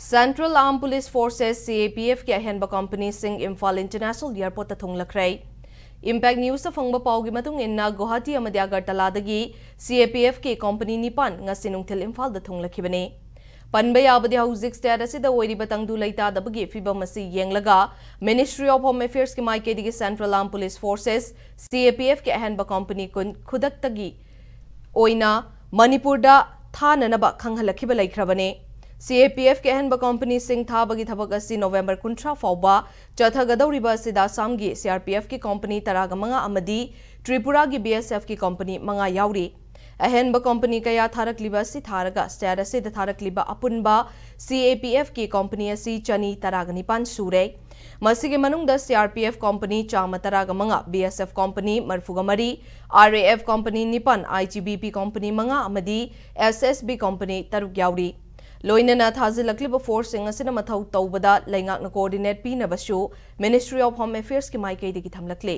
central arm police forces CAPF के अहम company सिंह इम्फा इंटरनेशनल एयरपोर्ट थोलख्रे इम्पैक्ट न्यूज फंग पागीन Guwahati Agartala A P F की कंपनी निपानसी इम्फाद थोलखने पनबाद स्टेट लेता फीवम मिनीस्ट्री ऑफ होम अफेयर की माके central arm police forces F की अहब कंपनी खुद मणिपुर खाहलख्रबने सीएपीएफ के अहब कंपनी सिंह था थबक नोवेबर कुंठा फाउब चथगदी सीआरपीएफ की कंपनी तरग मंगा त्रिपुरा की एफ की कंपनी मंगा यौरी अहब कंपनी कया थारकली अपुब सी ए पी एफ की कंपनी असी चनी तरग निपान सूरे पी सीआरपीएफ कंपनी चाम तरग मंग बीएसएफ कंपनी मरफुग मरी आर एफ कंपनी निपान I G B P company मंगा एस एस बी कंपनी तरुक यौरी ꯂꯣꯏꯅꯅ ꯊꯥꯖꯤꯜꯂꯛꯂꯤꯕ ꯐꯣꯔꯁꯁꯤꯡ ꯑꯁꯤꯅ ꯃꯊꯧ ꯇꯧꯕꯗ ꯂꯩꯉꯥꯛꯅ ꯀꯣꯑꯣꯔꯗꯤꯅꯦꯠ ꯄꯤꯅꯕꯁꯨ ꯃꯤꯅꯤꯁꯇ꯭ꯔꯤ ꯑꯣꯐ ꯍꯣꯝ ꯑꯦꯐꯤꯌꯔꯁꯀꯤ ꯃꯥꯏꯀꯩꯗꯒꯤ ꯊꯝꯂꯛꯂꯤ